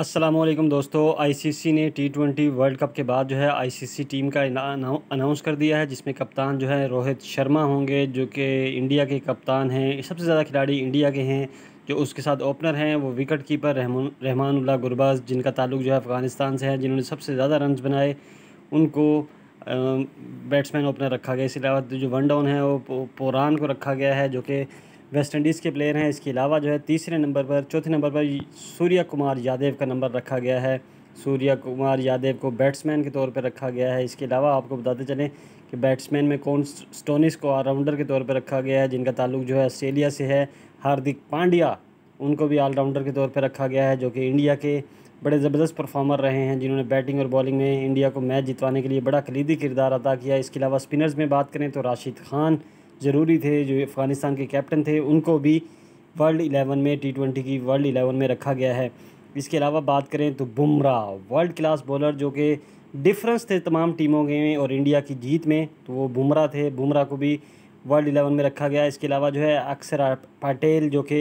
असलम दोस्तों आईसीसी ने T twenty world cup के बाद जो है आईसीसी टीम का अनाउंस कर दिया है जिसमें कप्तान जो है रोहित शर्मा होंगे जो कि इंडिया के कप्तान हैं सबसे ज़्यादा खिलाड़ी इंडिया के हैं जो उसके साथ ओपनर हैं वो विकेट कीपर रहमानुल्ला गुरबाज जिनका ताल्लुक जो है अफ़गानिस्तान से है जिन्होंने सबसे ज़्यादा रन बनाए उनको बैट्समैन ओपनर रखा गया इसके अलावा जो वन डाउन है वो पोरान को रखा गया है जो कि वेस्ट इंडीज़ के प्लेयर हैं इसके अलावा जो है तीसरे नंबर पर चौथे नंबर पर सूर्य कुमार यादव का नंबर रखा गया है सूर्य कुमार यादव को बैट्समैन के तौर पर रखा गया है इसके अलावा आपको बताते चलें कि बैट्समैन में कौन स्टोनिस को ऑलराउंडर के तौर पर रखा गया है जिनका ताल्लुक जो है ऑस्ट्रेलिया से है हार्दिक पांड्या उनको भी ऑलराउंडर के तौर पर रखा गया है जो कि इंडिया के बड़े ज़बरदस्त परफॉर्मर रहे हैं जिन्होंने बैटिंग और बॉलिंग में इंडिया को मैच जितवाने के लिए बड़ा कलीदी किरदार अदा किया इसके अलावा स्पिनर्स में बात करें तो राशिद खान ज़रूरी थे जो अफ़गानिस्तान के कैप्टन थे उनको भी वर्ल्ड एलेवन में टी ट्वेंटी की वर्ल्ड इलेवन में रखा गया है इसके अलावा बात करें तो बुमराह वर्ल्ड क्लास बॉलर जो कि डिफरेंस थे तमाम टीमों के और इंडिया की जीत में तो वो बुमराह थे बुमराह को भी वर्ल्ड एलेवन में रखा गया इसके अलावा जो है अक्सर पटेल जो कि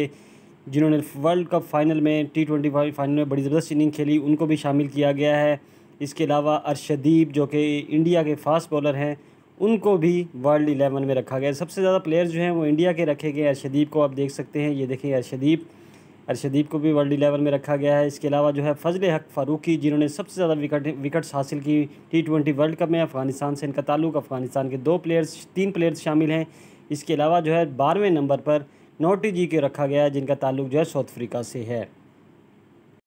जिन्होंने वर्ल्ड कप फाइनल में टी ट्वेंटी फाइनल में बड़ी ज़बरदस्त इनिंग खेली उनको भी शामिल किया गया है इसके अलावा अरशदीप जो कि इंडिया के फास्ट बॉलर हैं उनको भी वर्ल्ड इलेवन में रखा गया सबसे ज़्यादा प्लेयर जो हैं वो इंडिया के रखे गए अर्शदीप को आप देख सकते हैं ये देखें अर्शदीप अर्शदीप को भी वर्ल्ड इलेवन में रखा गया है इसके अलावा जो है फजल हक फारूकी जिन्होंने सबसे ज़्यादा विकट विकेट्स हासिल की टी ट्वेंटी वर्ल्ड कप में अफ़गानिस्तान से इनका ताल्लुक अफ़गानिस्तान के दो प्लेयर्स तीन प्लेयर्स शामिल हैं इसके अलावा जो है बारहवें नंबर पर नोटी जी के रखा गया है जिनका ताल्लुक जो है साउथ अफ्रीका से है